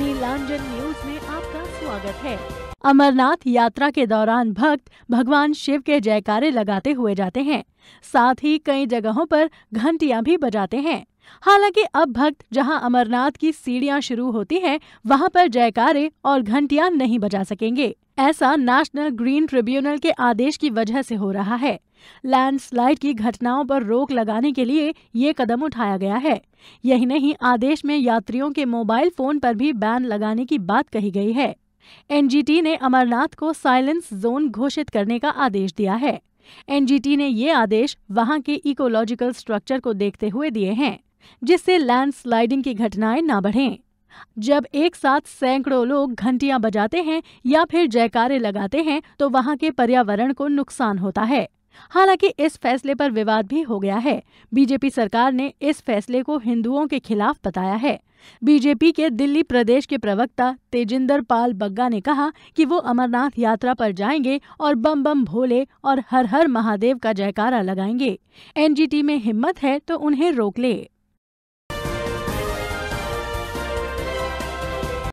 नीलांजन news में आपका स्वागत है अमरनाथ यात्रा के दौरान भक्त भगवान शिव के जयकारे लगाते हुए जाते हैं साथ ही कई जगहों पर घंटियां भी बजाते हैं हालांकि अब भक्त जहां अमरनाथ की सीढ़ियां शुरू होती हैं वहां पर जयकारे और घंटियां नहीं बजा सकेंगे ऐसा नेशनल ग्रीन ट्रिब्यूनल के आदेश की वजह से हो रहा है लैंडस्लाइड की घटनाओं पर रोक लगाने के लिए ये कदम उठाया गया है यही नहीं आदेश में यात्रियों के मोबाइल फोन पर भी बैन लगाने की बात कही गई है एनजीटी ने अमरनाथ को साइलेंस जोन घोषित करने का आदेश दिया है एनजीटी ने ये आदेश वहां के इकोलॉजिकल स्ट्रक्चर को देखते हुए दिए हैं जिससे लैंडस्लाइडिंग की घटनाएं न बढ़ें जब एक साथ सैकड़ों लोग घंटियां बजाते हैं या फिर जयकारे लगाते हैं तो वहाँ के पर्यावरण को नुकसान होता है हालांकि इस फैसले पर विवाद भी हो गया है बीजेपी सरकार ने इस फैसले को हिंदुओं के खिलाफ बताया है बीजेपी के दिल्ली प्रदेश के प्रवक्ता तेजिंदर पाल बग्गा ने कहा कि वो अमरनाथ यात्रा पर जाएंगे और बम बम भोले और हर हर महादेव का जयकारा लगाएंगे एनजीटी में हिम्मत है तो उन्हें रोक ले